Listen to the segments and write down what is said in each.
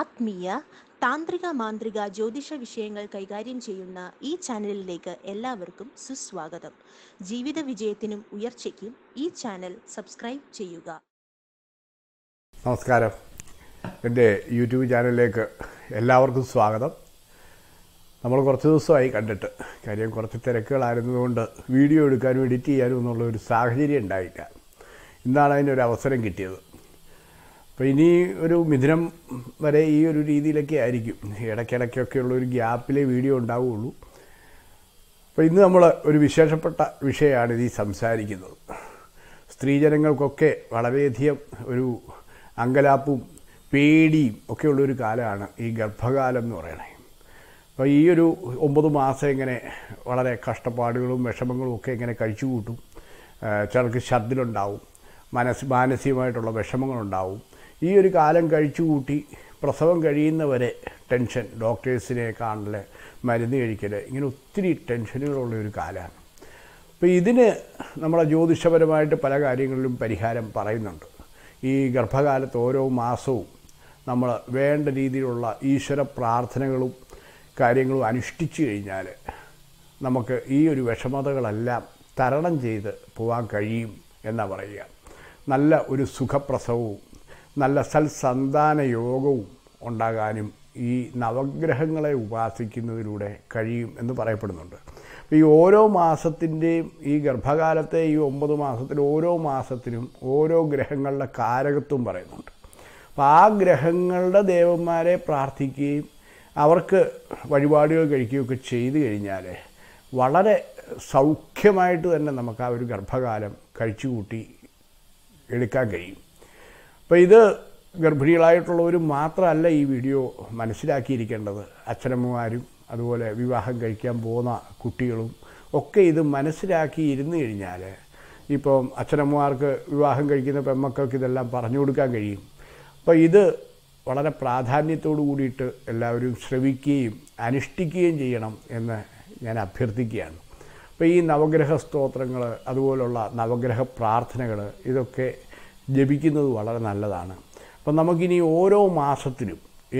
ആത്മീയ താന്ത്രിക മാന്ത്രിക ജ്യോതിഷ വിഷയങ്ങൾ കൈകാര്യം ചെയ്യുന്ന ഈ ചാനലിലേക്ക് എല്ലാവർക്കും സുസ്വാഗതം ജീവിത വിജയത്തിനും ഉയർച്ചയ്ക്കും ഈ ചാനൽ സബ്സ്ക്രൈബ് ചെയ്യുക നമസ്കാരം എൻ്റെ യൂട്യൂബ് ചാനലിലേക്ക് എല്ലാവർക്കും സ്വാഗതം നമ്മൾ കുറച്ച് ദിവസമായി കണ്ടിട്ട് കാര്യം കുറച്ച് തിരക്കുകളായിരുന്നതുകൊണ്ട് വീഡിയോ എടുക്കാനും എഡിറ്റ് ചെയ്യാനും എന്നുള്ള ഒരു സാഹചര്യം ഉണ്ടായില്ല ഇന്നാണ് ഒരു അവസരം കിട്ടിയത് അപ്പോൾ ഇനി ഒരു മിഥുനം വരെ ഈ ഒരു രീതിയിലൊക്കെ ആയിരിക്കും ഇടയ്ക്കിടയ്ക്കൊക്കെയുള്ള ഒരു ഗ്യാപ്പിലെ വീഡിയോ ഉണ്ടാവുകയുള്ളൂ അപ്പോൾ ഇന്ന് നമ്മൾ ഒരു വിശേഷപ്പെട്ട വിഷയമാണ് ഈ സംസാരിക്കുന്നത് സ്ത്രീജനങ്ങൾക്കൊക്കെ വളരെയധികം ഒരു അങ്കലാപ്പും പേടിയും ഒക്കെയുള്ളൊരു കാലമാണ് ഈ ഗർഭകാലം എന്ന് പറയുന്നത് അപ്പോൾ ഈ ഒരു ഒമ്പത് മാസം ഇങ്ങനെ വളരെ കഷ്ടപ്പാടുകളും വിഷമങ്ങളും ഒക്കെ ഇങ്ങനെ കഴിച്ചു കൂട്ടും ചിലർക്ക് ഛർദിലുണ്ടാവും മനസ് മാനസികമായിട്ടുള്ള വിഷമങ്ങളുണ്ടാവും ഈ ഒരു കാലം കഴിച്ചുകൂട്ടി പ്രസവം കഴിയുന്നവരെ ടെൻഷൻ ഡോക്ടേഴ്സിനെ കാണൽ മരുന്ന് കഴിക്കൽ ഇങ്ങനെ ഒത്തിരി ടെൻഷനുകളുള്ള ഒരു കാലമാണ് അപ്പോൾ ഇതിന് നമ്മളെ ജ്യോതിഷപരമായിട്ട് പല കാര്യങ്ങളിലും പരിഹാരം പറയുന്നുണ്ട് ഈ ഗർഭകാലത്ത് ഓരോ മാസവും നമ്മൾ വേണ്ട രീതിയിലുള്ള ഈശ്വര പ്രാർത്ഥനകളും കാര്യങ്ങളും അനുഷ്ഠിച്ചു കഴിഞ്ഞാൽ നമുക്ക് ഈ ഒരു വിഷമതകളെല്ലാം തരണം ചെയ്ത് പോകാൻ കഴിയും എന്നാണ് പറയുക നല്ല ഒരു സുഖപ്രസവവും നല്ല സൽസന്താന യോഗവും ഉണ്ടാകാനും ഈ നവഗ്രഹങ്ങളെ ഉപാസിക്കുന്നതിലൂടെ കഴിയും എന്ന് പറയപ്പെടുന്നുണ്ട് ഈ ഓരോ മാസത്തിൻ്റെയും ഈ ഗർഭകാലത്തെ ഈ ഒമ്പത് മാസത്തിൽ ഓരോ മാസത്തിനും ഓരോ ഗ്രഹങ്ങളുടെ കാരകത്വം പറയുന്നുണ്ട് അപ്പോൾ ആ ഗ്രഹങ്ങളുടെ ദേവന്മാരെ പ്രാർത്ഥിക്കുകയും അവർക്ക് വഴിപാടുകൾ കഴിക്കുകയൊക്കെ ചെയ്തു കഴിഞ്ഞാൽ വളരെ സൗഖ്യമായിട്ട് തന്നെ നമുക്ക് ആ ഒരു ഗർഭകാലം കഴിച്ചുകൂട്ടി എടുക്കാൻ കഴിയും അപ്പോൾ ഇത് ഗർഭിണികളായിട്ടുള്ളവരും മാത്രമല്ല ഈ വീഡിയോ മനസ്സിലാക്കിയിരിക്കേണ്ടത് അച്ഛനമ്മമാരും അതുപോലെ വിവാഹം കഴിക്കാൻ പോകുന്ന കുട്ടികളും ഒക്കെ ഇത് മനസ്സിലാക്കി ഇരുന്നു കഴിഞ്ഞാൽ ഇപ്പം അച്ഛനമ്മമാർക്ക് വിവാഹം കഴിക്കുന്ന പെമ്മക്കൾക്ക് ഇതെല്ലാം പറഞ്ഞു കൊടുക്കാൻ കഴിയും അപ്പോൾ ഇത് വളരെ പ്രാധാന്യത്തോടു കൂടിയിട്ട് എല്ലാവരും ശ്രവിക്കുകയും അനുഷ്ഠിക്കുകയും ചെയ്യണം എന്ന് ഞാൻ അഭ്യർത്ഥിക്കുകയാണ് അപ്പോൾ ഈ നവഗ്രഹ സ്തോത്രങ്ങൾ അതുപോലുള്ള നവഗ്രഹ പ്രാർത്ഥനകൾ ഇതൊക്കെ ജപിക്കുന്നത് വളരെ നല്ലതാണ് അപ്പം നമുക്കിനി ഓരോ മാസത്തിലും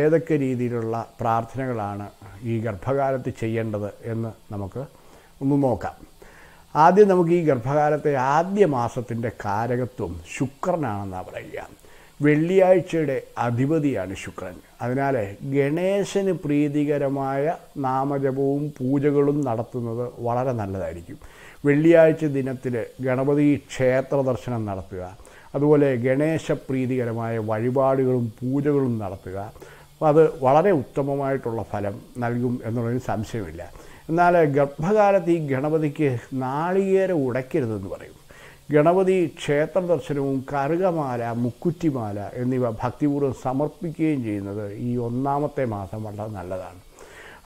ഏതൊക്കെ രീതിയിലുള്ള പ്രാർത്ഥനകളാണ് ഈ ഗർഭകാലത്ത് ചെയ്യേണ്ടത് എന്ന് നമുക്ക് ഒന്ന് നോക്കാം ആദ്യം നമുക്ക് ഈ ഗർഭകാലത്തെ ആദ്യ മാസത്തിൻ്റെ കാരകത്വം ശുക്രനാണെന്നാണ് പറയുക വെള്ളിയാഴ്ചയുടെ അധിപതിയാണ് ശുക്രൻ അതിനാൽ ഗണേശന് പ്രീതികരമായ നാമജപവും പൂജകളും നടത്തുന്നത് വളരെ നല്ലതായിരിക്കും വെള്ളിയാഴ്ച ദിനത്തിൽ ഗണപതി ക്ഷേത്ര ദർശനം നടത്തുക അതുപോലെ ഗണേശപ്രീതികരമായ വഴിപാടുകളും പൂജകളും നടത്തുക അത് വളരെ ഉത്തമമായിട്ടുള്ള ഫലം നൽകും എന്നുള്ളതിന് സംശയമില്ല എന്നാൽ ഗർഭകാലത്ത് ഈ ഗണപതിക്ക് നാളികേര ഉടയ്ക്കരുതെന്ന് പറയും ഗണപതി ക്ഷേത്ര ദർശനവും കറുകമാല മുക്കുറ്റിമാല എന്നിവ ഭക്തിപൂർവ്വം സമർപ്പിക്കുകയും ചെയ്യുന്നത് ഈ ഒന്നാമത്തെ മാസം വളരെ നല്ലതാണ്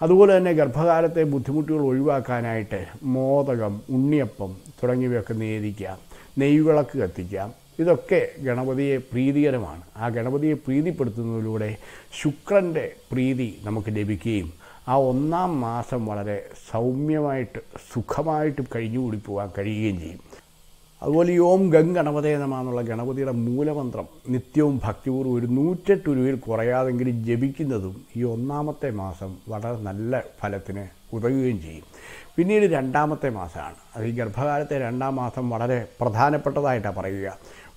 അതുപോലെ തന്നെ ഗർഭകാലത്തെ ബുദ്ധിമുട്ടുകൾ ഒഴിവാക്കാനായിട്ട് മോദകം ഉണ്ണിയപ്പം തുടങ്ങിയവയൊക്കെ നേരിക്കാം നെയ്വിളക്ക് കത്തിക്കാം ഇതൊക്കെ ഗണപതിയെ പ്രീതികരമാണ് ആ ഗണപതിയെ പ്രീതിപ്പെടുത്തുന്നതിലൂടെ ശുക്രൻ്റെ പ്രീതി നമുക്ക് ലഭിക്കുകയും ആ ഒന്നാം മാസം വളരെ സൗമ്യമായിട്ട് സുഖമായിട്ട് കഴിഞ്ഞുകൂടി പോകാൻ കഴിയുകയും ചെയ്യും അതുപോലെ ഈ ഓം ഗംഗ് ഗണപതേ നമ എന്നുള്ള ഗണപതിയുടെ മൂലമന്ത്രം നിത്യവും ഭക്തിപൂർവ്വം ഒരു നൂറ്റെട്ട് രൂപയിൽ കുറയാതെങ്കിലും ജപിക്കുന്നതും ഈ ഒന്നാമത്തെ മാസം വളരെ നല്ല ഫലത്തിന് ഉതകുകയും ചെയ്യും പിന്നീട് രണ്ടാമത്തെ മാസമാണ് അത് ഈ ഗർഭകാലത്തെ രണ്ടാം മാസം വളരെ പ്രധാനപ്പെട്ടതായിട്ടാണ് പറയുക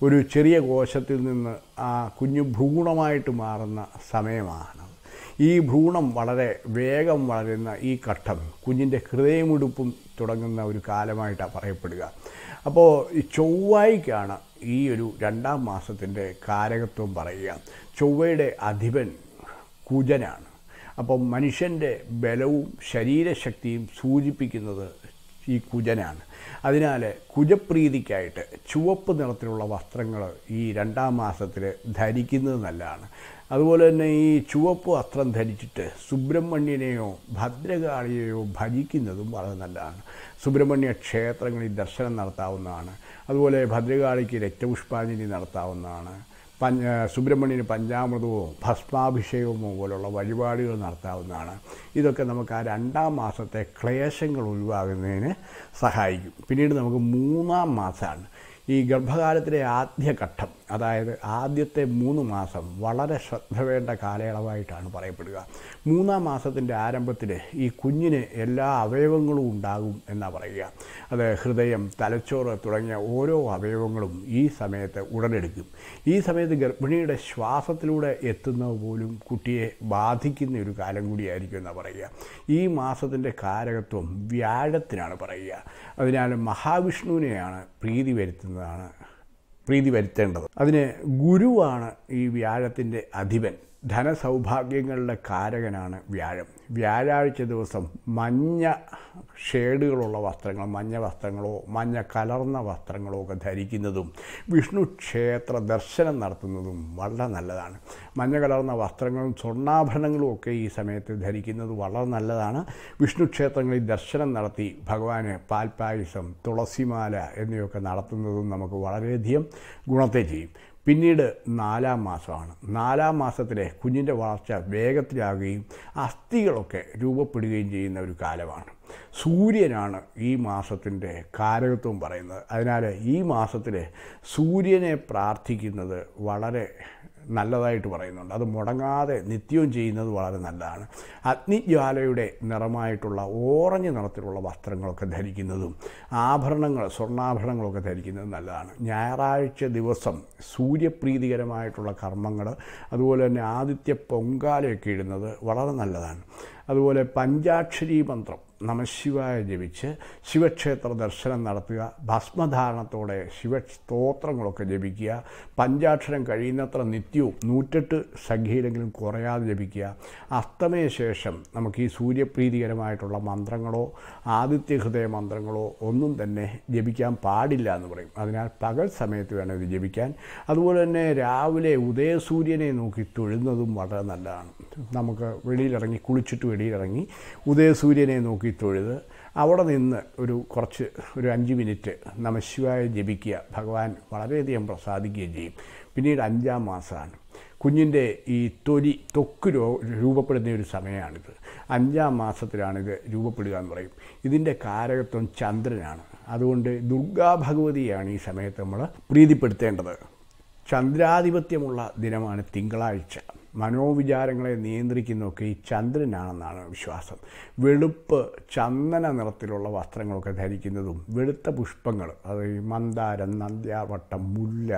ഒരു ചെറിയ കോശത്തിൽ നിന്ന് ആ കുഞ്ഞു ഭ്രൂണമായിട്ട് മാറുന്ന സമയമാണ് ഈ ഭ്രൂണം വളരെ വേഗം വളരുന്ന ഈ ഘട്ടം കുഞ്ഞിൻ്റെ ഹൃദയമുടുപ്പും തുടങ്ങുന്ന ഒരു കാലമായിട്ടാണ് പറയപ്പെടുക അപ്പോൾ ഈ ചൊവ്വായിക്കാണ് ഈ ഒരു രണ്ടാം മാസത്തിൻ്റെ കാരകത്വം പറയുക ചൊവ്വയുടെ അധിപൻ കുജനാണ് അപ്പം മനുഷ്യൻ്റെ ബലവും ശരീരശക്തിയും സൂചിപ്പിക്കുന്നത് ഈ കുജനാണ് അതിനാൽ കുജപ്രീതിക്കായിട്ട് ചുവപ്പ് നിറത്തിലുള്ള വസ്ത്രങ്ങൾ ഈ രണ്ടാം മാസത്തിൽ ധരിക്കുന്നത് നല്ലതാണ് അതുപോലെ തന്നെ ഈ ചുവപ്പ് വസ്ത്രം ധരിച്ചിട്ട് സുബ്രഹ്മണ്യനെയോ ഭദ്രകാളിയെയോ ഭജിക്കുന്നതും വളരെ നല്ലതാണ് സുബ്രഹ്മണ്യ ക്ഷേത്രങ്ങളിൽ ദർശനം നടത്താവുന്നതാണ് അതുപോലെ ഭദ്രകാളിക്ക് രക്തപുഷ്പാഞ്ജലി നടത്താവുന്നതാണ് പഞ്ച സുബ്രഹ്മണ്യന് പഞ്ചാമൃതവും ഭസ്മാഭിഷേകവും പോലുള്ള വഴിപാടുകൾ നടത്താവുന്നതാണ് ഇതൊക്കെ നമുക്ക് ആ രണ്ടാം മാസത്തെ ക്ലേശങ്ങൾ ഒഴിവാകുന്നതിന് സഹായിക്കും പിന്നീട് നമുക്ക് മൂന്നാം മാസമാണ് ഈ ഗർഭകാലത്തിലെ ആദ്യ ഘട്ടം അതായത് ആദ്യത്തെ മൂന്ന് മാസം വളരെ ശ്രദ്ധ വേണ്ട കാലയളവായിട്ടാണ് പറയപ്പെടുക മൂന്നാം മാസത്തിൻ്റെ ആരംഭത്തിൽ ഈ കുഞ്ഞിന് എല്ലാ അവയവങ്ങളും ഉണ്ടാകും എന്നാണ് പറയുക അത് ഹൃദയം തലച്ചോറ് തുടങ്ങിയ ഓരോ അവയവങ്ങളും ഈ സമയത്ത് ഉടലെടുക്കും ഈ സമയത്ത് ഗർഭിണിയുടെ ശ്വാസത്തിലൂടെ എത്തുന്നത് പോലും കുട്ടിയെ ബാധിക്കുന്ന ഒരു കാലം കൂടിയായിരിക്കും എന്നാണ് പറയുക ഈ മാസത്തിൻ്റെ കാരകത്വം വ്യാഴത്തിനാണ് പറയുക അതിനാൽ മഹാവിഷ്ണുവിനെയാണ് പ്രീതി വരുത്തുന്നതാണ് പ്രീതി വരുത്തേണ്ടത് അതിന് ഗുരുവാണ് ഈ വ്യാഴത്തിൻ്റെ അധിപൻ ധനസൗഭാഗ്യങ്ങളുടെ കാരകനാണ് വ്യാഴം വ്യാഴാഴ്ച ദിവസം മഞ്ഞ ഷേഡുകളുള്ള വസ്ത്രങ്ങൾ മഞ്ഞ വസ്ത്രങ്ങളോ മഞ്ഞ കലർന്ന വസ്ത്രങ്ങളോ ഒക്കെ ധരിക്കുന്നതും വിഷ്ണു ക്ഷേത്ര ദർശനം നടത്തുന്നതും വളരെ നല്ലതാണ് മഞ്ഞ കലർന്ന വസ്ത്രങ്ങളും സ്വർണ്ണാഭരണങ്ങളും ഒക്കെ ഈ സമയത്ത് ധരിക്കുന്നത് വളരെ നല്ലതാണ് വിഷ്ണു ക്ഷേത്രങ്ങളിൽ ദർശനം നടത്തി ഭഗവാന് പാൽപ്പായസം തുളസിമാല എന്നിവയൊക്കെ നടത്തുന്നതും നമുക്ക് വളരെയധികം ഗുണത്തെ ചെയ്യും പിന്നീട് നാലാം മാസമാണ് നാലാം മാസത്തിലെ കുഞ്ഞിൻ്റെ വളർച്ച വേഗത്തിലാകുകയും അസ്ഥികളൊക്കെ രൂപപ്പെടുകയും ചെയ്യുന്ന ഒരു കാലമാണ് സൂര്യനാണ് ഈ മാസത്തിൻ്റെ കാരകത്വം പറയുന്നത് അതിനാൽ ഈ മാസത്തിൽ സൂര്യനെ പ്രാർത്ഥിക്കുന്നത് വളരെ നല്ലതായിട്ട് പറയുന്നുണ്ട് അത് മുടങ്ങാതെ നിത്യവും ചെയ്യുന്നത് വളരെ നല്ലതാണ് അഗ്നിജ്വാലയുടെ നിറമായിട്ടുള്ള ഓറഞ്ച് നിറത്തിലുള്ള വസ്ത്രങ്ങളൊക്കെ ധരിക്കുന്നതും ആഭരണങ്ങൾ സ്വർണ്ണാഭരണങ്ങളൊക്കെ ധരിക്കുന്നതും നല്ലതാണ് ഞായറാഴ്ച ദിവസം സൂര്യപ്രീതികരമായിട്ടുള്ള കർമ്മങ്ങൾ അതുപോലെ തന്നെ ആദിത്യ പൊങ്കാലയൊക്കെ ഇടുന്നത് വളരെ നല്ലതാണ് അതുപോലെ പഞ്ചാക്ഷരി മന്ത്രം നമശിവായ ജപിച്ച് ശിവക്ഷേത്ര ദർശനം നടത്തുക ഭസ്മധാരണത്തോടെ സ്തോത്രങ്ങളൊക്കെ ജപിക്കുക പഞ്ചാക്ഷരം കഴിയുന്നത്ര നിത്യവും നൂറ്റെട്ട് സംഖ്യയിലെങ്കിലും കുറയാതെ ജപിക്കുക അസ്തമയ ശേഷം നമുക്ക് ഈ സൂര്യപ്രീതികരമായിട്ടുള്ള മന്ത്രങ്ങളോ ആദിത്യഹൃദയ മന്ത്രങ്ങളോ ഒന്നും തന്നെ ജപിക്കാൻ പാടില്ല എന്ന് പറയും അതിനാൽ പകൽ സമയത്ത് വേണം ഇത് ജപിക്കാൻ അതുപോലെ തന്നെ രാവിലെ ഉദയസൂര്യനെ നോക്കി തൊഴുന്നതും വളരെ നല്ലതാണ് നമുക്ക് വെളിയിലിറങ്ങി കുളിച്ചിട്ട് വെളിയിലിറങ്ങി ഉദയസൂര്യനെ നോക്കി തൊഴുത് അവിടെ നിന്ന് ഒരു കുറച്ച് ഒരു അഞ്ച് മിനിറ്റ് നമശിവായ ജപിക്കുക ഭഗവാൻ വളരെയധികം പ്രസാദിക്കുകയും ചെയ്യും പിന്നീട് അഞ്ചാം മാസമാണ് കുഞ്ഞിൻ്റെ ഈ തൊലി തൊക്ക് രൂപപ്പെടുന്ന ഒരു സമയമാണിത് അഞ്ചാം മാസത്തിലാണിത് രൂപപ്പെടുക എന്ന് പറയും ഇതിൻ്റെ കാരകത്വം ചന്ദ്രനാണ് അതുകൊണ്ട് ദുർഗാ ഭഗവതിയാണ് ഈ സമയത്ത് നമ്മൾ പ്രീതിപ്പെടുത്തേണ്ടത് ചന്ദ്രാധിപത്യമുള്ള ദിനമാണ് തിങ്കളാഴ്ച മനോവിചാരങ്ങളെ നിയന്ത്രിക്കുന്നതൊക്കെ ഈ ചന്ദ്രനാണെന്നാണ് വിശ്വാസം വെളുപ്പ് ചന്ദന നിറത്തിലുള്ള വസ്ത്രങ്ങളൊക്കെ ധരിക്കുന്നതും വെളുത്ത പുഷ്പങ്ങൾ അത് ഈ മന്ദാരം നന്ദ്യാവട്ടം മുല്ല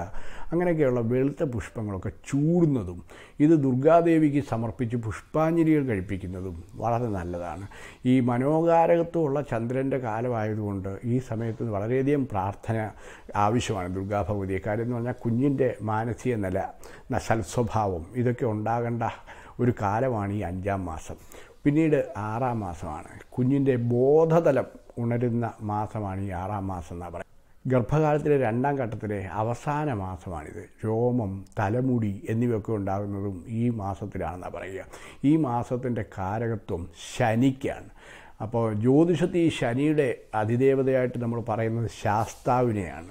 അങ്ങനെയൊക്കെയുള്ള വെളുത്ത പുഷ്പങ്ങളൊക്കെ ചൂടുന്നതും ഇത് ദുർഗാദേവിക്ക് സമർപ്പിച്ച് പുഷ്പാഞ്ജലികൾ കഴിപ്പിക്കുന്നതും വളരെ നല്ലതാണ് ഈ മനോകാരകത്വമുള്ള ചന്ദ്രൻ്റെ കാലമായതുകൊണ്ട് ഈ സമയത്ത് വളരെയധികം പ്രാർത്ഥന ആവശ്യമാണ് ദുർഗാഭഗവതിയെ കാര്യം എന്ന് പറഞ്ഞാൽ കുഞ്ഞിൻ്റെ മാനസിക നില സൽസ്വഭാവം ഇതൊക്കെ ഉണ്ട് ഉണ്ടാകേണ്ട ഒരു കാലമാണ് ഈ അഞ്ചാം മാസം പിന്നീട് ആറാം മാസമാണ് കുഞ്ഞിൻ്റെ ബോധതലം ഉണരുന്ന മാസമാണ് ഈ ആറാം മാസം എന്നാണ് പറയുന്നത് ഗർഭകാലത്തിലെ രണ്ടാം ഘട്ടത്തിലെ അവസാന മാസമാണിത് രോമം തലമുടി എന്നിവയൊക്കെ ഉണ്ടാകുന്നതും ഈ മാസത്തിലാണെന്നാണ് പറയുക ഈ മാസത്തിൻ്റെ കാരകത്വം ശനിക്കാണ് അപ്പോൾ ജ്യോതിഷത്തിൽ ശനിയുടെ അതിദേവതയായിട്ട് നമ്മൾ പറയുന്നത് ശാസ്താവിനെയാണ്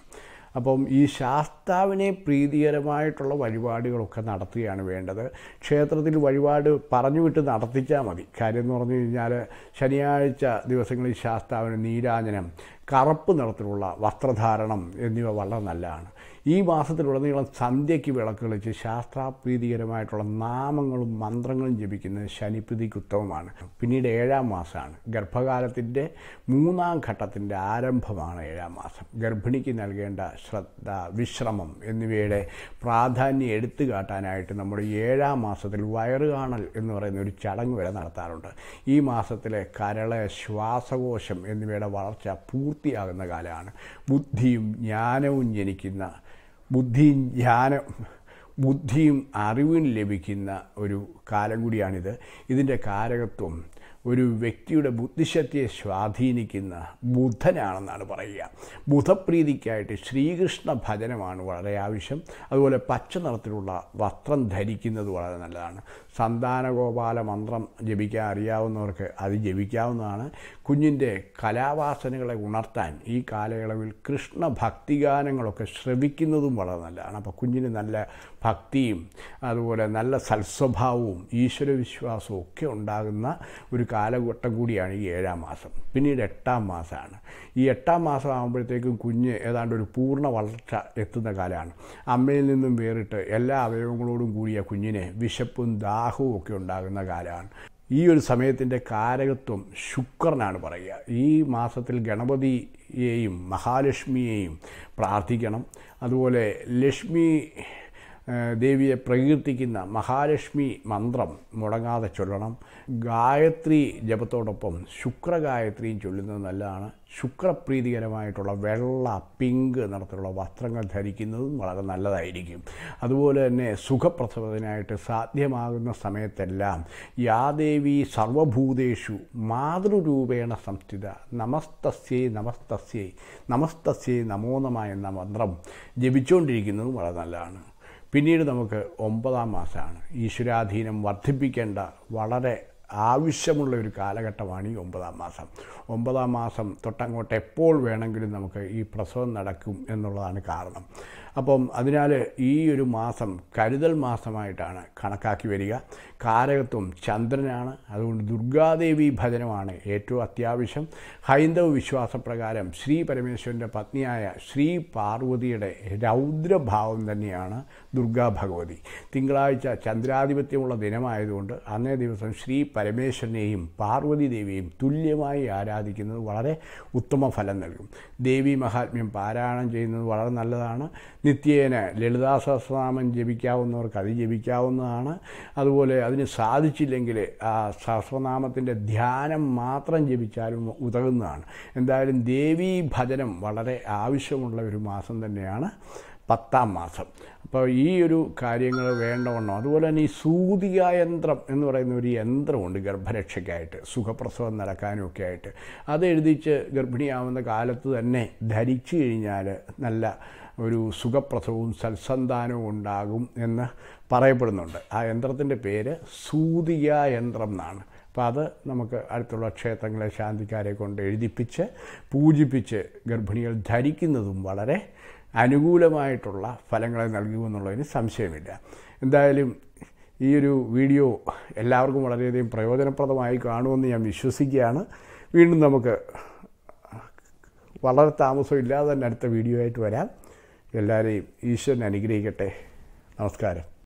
അപ്പം ഈ ശാസ്താവിനെ പ്രീതികരമായിട്ടുള്ള വഴിപാടുകളൊക്കെ നടത്തുകയാണ് വേണ്ടത് ക്ഷേത്രത്തിൽ വഴിപാട് പറഞ്ഞു വിട്ട് നടത്തിച്ചാൽ മതി കാര്യം എന്ന് പറഞ്ഞു കഴിഞ്ഞാൽ ശനിയാഴ്ച ദിവസങ്ങളിൽ ശാസ്താവിന് നീരാഞ്ജനം കറുപ്പ് നിറത്തിലുള്ള വസ്ത്രധാരണം എന്നിവ വളരെ നല്ലതാണ് ഈ മാസത്തിലുടനീളം സന്ധ്യയ്ക്ക് വിളക്ക് കളിച്ച് ശാസ്ത്രാപ്രീതികരമായിട്ടുള്ള നാമങ്ങളും മന്ത്രങ്ങളും ജപിക്കുന്നത് ശനിപ്രീതിക്ക് ഉത്തമമാണ് പിന്നീട് ഏഴാം മാസമാണ് ഗർഭകാലത്തിൻ്റെ മൂന്നാം ഘട്ടത്തിൻ്റെ ആരംഭമാണ് ഏഴാം മാസം ഗർഭിണിക്ക് നൽകേണ്ട ശ്രദ്ധ വിശ്രമം എന്നിവയുടെ പ്രാധാന്യം എടുത്തു കാട്ടാനായിട്ട് നമ്മുടെ ഏഴാം മാസത്തിൽ വയറുകാണൽ കാണൽ എന്ന് പറയുന്ന ഒരു ചടങ്ങ് വരെ നടത്താറുണ്ട് ഈ മാസത്തിലെ കരള് ശ്വാസകോശം എന്നിവയുടെ വളർച്ച പൂർത്തിയാകുന്ന കാലമാണ് ബുദ്ധിയും ജ്ഞാനവും ജനിക്കുന്ന ബുദ്ധിയും ധ്യാനം ബുദ്ധിയും അറിവും ലഭിക്കുന്ന ഒരു കാലം കൂടിയാണിത് ഇതിൻ്റെ കാരകത്വം ഒരു വ്യക്തിയുടെ ബുദ്ധിശക്തിയെ സ്വാധീനിക്കുന്ന ബുദ്ധനാണെന്നാണ് പറയുക ബുധപ്രീതിക്കായിട്ട് ശ്രീകൃഷ്ണ ഭജനമാണ് വളരെ ആവശ്യം അതുപോലെ പച്ച നിറത്തിലുള്ള വസ്ത്രം ധരിക്കുന്നത് വളരെ നല്ലതാണ് സന്താനഗോപാല മന്ത്രം ജപിക്കാൻ അറിയാവുന്നവർക്ക് അത് ജപിക്കാവുന്നതാണ് കുഞ്ഞിൻ്റെ കലാവാസനകളെ ഉണർത്താൻ ഈ കാലയളവിൽ കൃഷ്ണ ഭക്തിഗാനങ്ങളൊക്കെ ശ്രവിക്കുന്നതും വളരെ നല്ലതാണ് അപ്പോൾ കുഞ്ഞിന് നല്ല ഭക്തിയും അതുപോലെ നല്ല സൽസ്വഭാവവും ഈശ്വരവിശ്വാസവും ഒക്കെ ഉണ്ടാകുന്ന ഒരു കാലഘട്ടം കൂടിയാണ് ഈ ഏഴാം മാസം പിന്നീട് എട്ടാം മാസമാണ് ഈ എട്ടാം മാസം ആകുമ്പോഴത്തേക്കും കുഞ്ഞ് ഏതാണ്ട് ഒരു പൂർണ്ണ വളർച്ച എത്തുന്ന കാലമാണ് അമ്മയിൽ നിന്നും വേറിട്ട് എല്ലാ അവയവങ്ങളോടും കൂടിയ കുഞ്ഞിനെ വിശപ്പും ദാ രാഹുവും ഒക്കെ ഉണ്ടാകുന്ന കാലമാണ് ഈ ഒരു സമയത്തിൻ്റെ കാരകത്വം ശുക്രനാണ് പറയുക ഈ മാസത്തിൽ ഗണപതിയെയും മഹാലക്ഷ്മിയെയും പ്രാർത്ഥിക്കണം അതുപോലെ ലക്ഷ്മി ദേവിയെ പ്രകീർത്തിക്കുന്ന മഹാലക്ഷ്മി മന്ത്രം മുടങ്ങാതെ ചൊല്ലണം ഗായത്രി ജപത്തോടൊപ്പം ശുക്രഗായത്രിയും ചൊല്ലുന്നത് നല്ലതാണ് ശുക്രപ്രീതികരമായിട്ടുള്ള വെള്ള പിങ്ക് നിറത്തിലുള്ള വസ്ത്രങ്ങൾ ധരിക്കുന്നതും വളരെ നല്ലതായിരിക്കും അതുപോലെ തന്നെ സുഖപ്രസവത്തിനായിട്ട് സാധ്യമാകുന്ന സമയത്തെല്ലാം യാദേവി സർവഭൂതേഷു മാതൃരൂപേണ സംസ്ഥിത നമസ്തസ്യേ നമസ്തസ്യേ നമസ്തസ്യേ നമോ നമ എന്ന മന്ത്രം ജപിച്ചുകൊണ്ടിരിക്കുന്നതും വളരെ നല്ലതാണ് പിന്നീട് നമുക്ക് ഒമ്പതാം മാസമാണ് ഈശ്വരാധീനം വർദ്ധിപ്പിക്കേണ്ട വളരെ ആവശ്യമുള്ള ഒരു കാലഘട്ടമാണ് ഈ ഒമ്പതാം മാസം ഒമ്പതാം മാസം തൊട്ടങ്ങോട്ട് എപ്പോൾ വേണമെങ്കിലും നമുക്ക് ഈ പ്രസവം നടക്കും എന്നുള്ളതാണ് കാരണം അപ്പം അതിനാൽ ഈ ഒരു മാസം കരുതൽ മാസമായിട്ടാണ് കണക്കാക്കി വരിക കാരകത്വം ചന്ദ്രനാണ് അതുകൊണ്ട് ദുർഗാദേവി ഭജനമാണ് ഏറ്റവും അത്യാവശ്യം ഹൈന്ദവ വിശ്വാസപ്രകാരം ശ്രീ പരമേശ്വരൻ്റെ പത്നിയായ ശ്രീ പാർവതിയുടെ രൗദ്രഭാവം തന്നെയാണ് ദുർഗാ ഭഗവതി തിങ്കളാഴ്ച ചന്ദ്രാധിപത്യമുള്ള ദിനമായതുകൊണ്ട് അന്നേ ദിവസം ശ്രീ പരമേശ്വരനെയും പാർവതി ദേവിയെയും തുല്യമായി ആരാധിക്കുന്നത് വളരെ ഉത്തമ ഫലം നൽകും ദേവി മഹാത്മ്യം പാരായണം ചെയ്യുന്നത് വളരെ നല്ലതാണ് നിത്യേന ലളിതാ സഹസ്രനാമം ജപിക്കാവുന്നവർക്ക് അത് ജപിക്കാവുന്നതാണ് അതുപോലെ അതിന് സാധിച്ചില്ലെങ്കിൽ ആ സഹസ്രനാമത്തിൻ്റെ ധ്യാനം മാത്രം ജപിച്ചാലും ഉതകുന്നതാണ് എന്തായാലും ദേവീ ഭജനം വളരെ ആവശ്യമുള്ള ഒരു മാസം തന്നെയാണ് പത്താം മാസം അപ്പോൾ ഈ ഒരു കാര്യങ്ങൾ വേണ്ടവണ്ണം അതുപോലെ തന്നെ ഈ സൂതിക യന്ത്രം എന്ന് പറയുന്ന ഒരു യന്ത്രമുണ്ട് ഗർഭരക്ഷയ്ക്കായിട്ട് സുഖപ്രസവം നടക്കാനുമൊക്കെ ആയിട്ട് അത് എഴുതിച്ച് ഗർഭിണിയാവുന്ന കാലത്ത് തന്നെ ധരിച്ചു കഴിഞ്ഞാൽ നല്ല ഒരു സുഖപ്രസവും സൽസന്താനവും ഉണ്ടാകും എന്ന് പറയപ്പെടുന്നുണ്ട് ആ യന്ത്രത്തിൻ്റെ പേര് സൂതിയ യന്ത്രം എന്നാണ് അപ്പോൾ അത് നമുക്ക് അടുത്തുള്ള ക്ഷേത്രങ്ങളെ ശാന്തിക്കാരെ കൊണ്ട് എഴുതിപ്പിച്ച് പൂജിപ്പിച്ച് ഗർഭിണികൾ ധരിക്കുന്നതും വളരെ അനുകൂലമായിട്ടുള്ള ഫലങ്ങളെ നൽകുമെന്നുള്ളതിന് സംശയമില്ല എന്തായാലും ഈ ഒരു വീഡിയോ എല്ലാവർക്കും വളരെയധികം പ്രയോജനപ്രദമായി കാണുമെന്ന് ഞാൻ വിശ്വസിക്കുകയാണ് വീണ്ടും നമുക്ക് വളരെ താമസമില്ലാതെ തന്നെ അടുത്ത വീഡിയോ ആയിട്ട് വരാം എല്ലാവരെയും ഈശ്വരൻ അനുഗ്രഹിക്കട്ടെ നമസ്കാരം